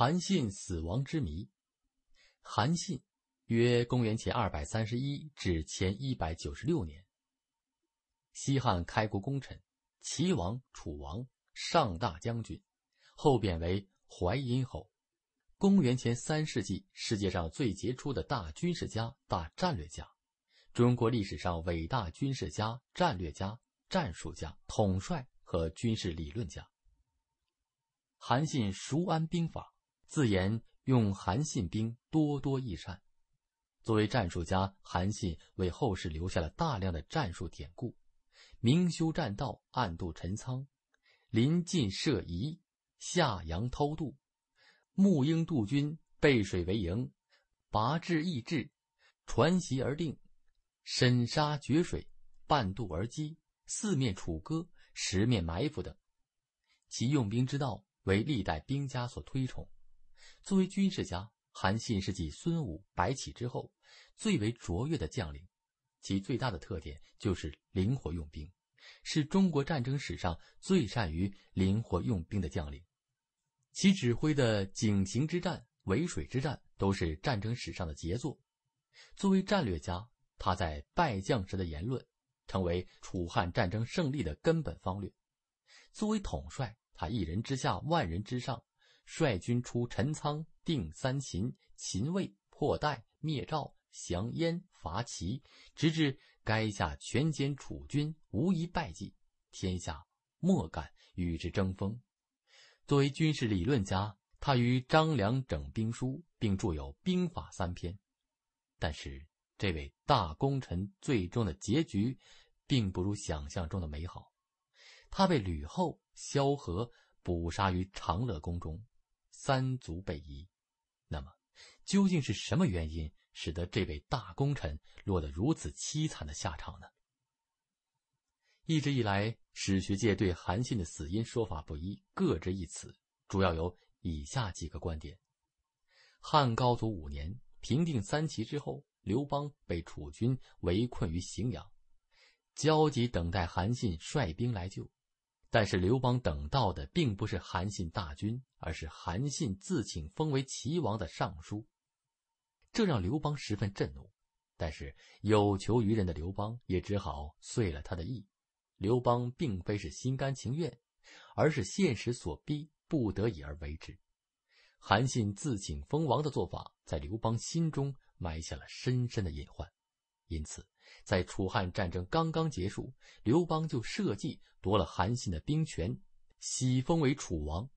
韩信死亡之谜。韩信，约公元前二百三十一至前一百九十六年，西汉开国功臣，齐王、楚王、上大将军，后贬为淮阴侯。公元前三世纪，世界上最杰出的大军事家、大战略家，中国历史上伟大军事家、战略家、战术家、统帅和军事理论家。韩信熟谙兵法。自言用韩信兵多多益善。作为战术家，韩信为后世留下了大量的战术典故：明修栈道，暗度陈仓；临近设疑，下阳偷渡；木英渡军，背水为营；拔帜易帜，传檄而定；审沙决水，半渡而击；四面楚歌，十面埋伏等。其用兵之道为历代兵家所推崇。作为军事家，韩信是继孙武、白起之后最为卓越的将领。其最大的特点就是灵活用兵，是中国战争史上最善于灵活用兵的将领。其指挥的井陉之战、淝水之战都是战争史上的杰作。作为战略家，他在败将时的言论，成为楚汉战争胜利的根本方略。作为统帅，他一人之下，万人之上。率军出陈仓，定三秦，秦魏破代，灭赵，降燕，伐齐，直至垓下全歼楚军，无一败绩，天下莫敢与之争锋。作为军事理论家，他与张良整兵书，并著有《兵法》三篇。但是，这位大功臣最终的结局，并不如想象中的美好。他被吕后、萧何捕杀于长乐宫中。三族被夷，那么究竟是什么原因使得这位大功臣落得如此凄惨的下场呢？一直以来，史学界对韩信的死因说法不一，各执一词，主要有以下几个观点：汉高祖五年平定三齐之后，刘邦被楚军围困于荥阳，焦急等待韩信率兵来救。但是刘邦等到的并不是韩信大军，而是韩信自请封为齐王的尚书，这让刘邦十分震怒。但是有求于人的刘邦也只好遂了他的意。刘邦并非是心甘情愿，而是现实所逼，不得已而为之。韩信自请封王的做法，在刘邦心中埋下了深深的隐患。因此，在楚汉战争刚刚结束，刘邦就设计夺了韩信的兵权，喜封为楚王。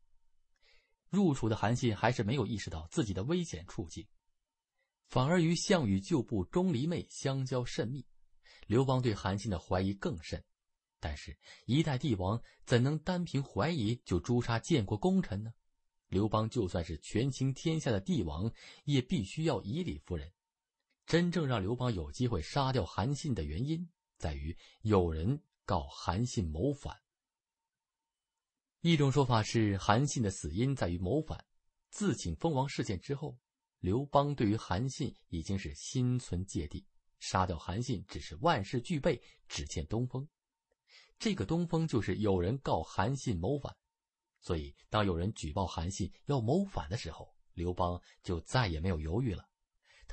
入楚的韩信还是没有意识到自己的危险处境，反而与项羽旧部钟离昧相交甚密。刘邦对韩信的怀疑更甚，但是一代帝王怎能单凭怀疑就诛杀建国功臣呢？刘邦就算是权倾天下的帝王，也必须要以理服人。真正让刘邦有机会杀掉韩信的原因，在于有人告韩信谋反。一种说法是，韩信的死因在于谋反。自请封王事件之后，刘邦对于韩信已经是心存芥蒂，杀掉韩信只是万事俱备，只欠东风。这个东风就是有人告韩信谋反。所以，当有人举报韩信要谋反的时候，刘邦就再也没有犹豫了。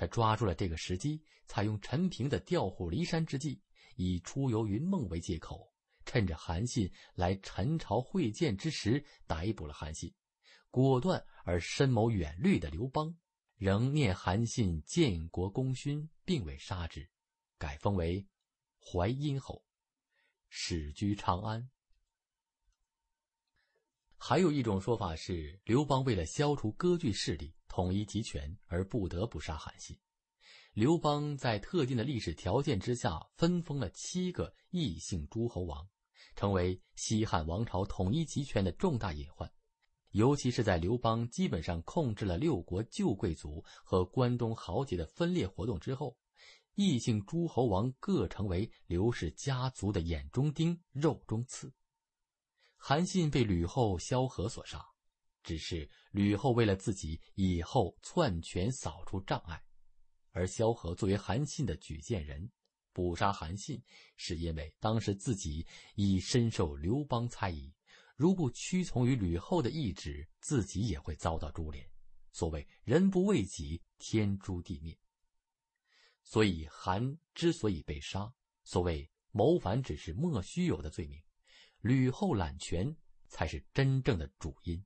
他抓住了这个时机，采用陈平的调虎离山之计，以出游云梦为借口，趁着韩信来陈朝会见之时，逮捕了韩信。果断而深谋远虑的刘邦，仍念韩信建国功勋，并未杀之，改封为淮阴侯，始居长安。还有一种说法是，刘邦为了消除割据势力。统一集权而不得不杀韩信。刘邦在特定的历史条件之下，分封了七个异姓诸侯王，成为西汉王朝统一集权的重大隐患。尤其是在刘邦基本上控制了六国旧贵族和关东豪杰的分裂活动之后，异姓诸侯王各成为刘氏家族的眼中钉、肉中刺。韩信被吕后、萧何所杀。只是吕后为了自己以后篡权扫除障碍，而萧何作为韩信的举荐人，捕杀韩信是因为当时自己已深受刘邦猜疑，如不屈从于吕后的意志，自己也会遭到株连。所谓“人不为己，天诛地灭”，所以韩之所以被杀，所谓谋反只是莫须有的罪名，吕后揽权才是真正的主因。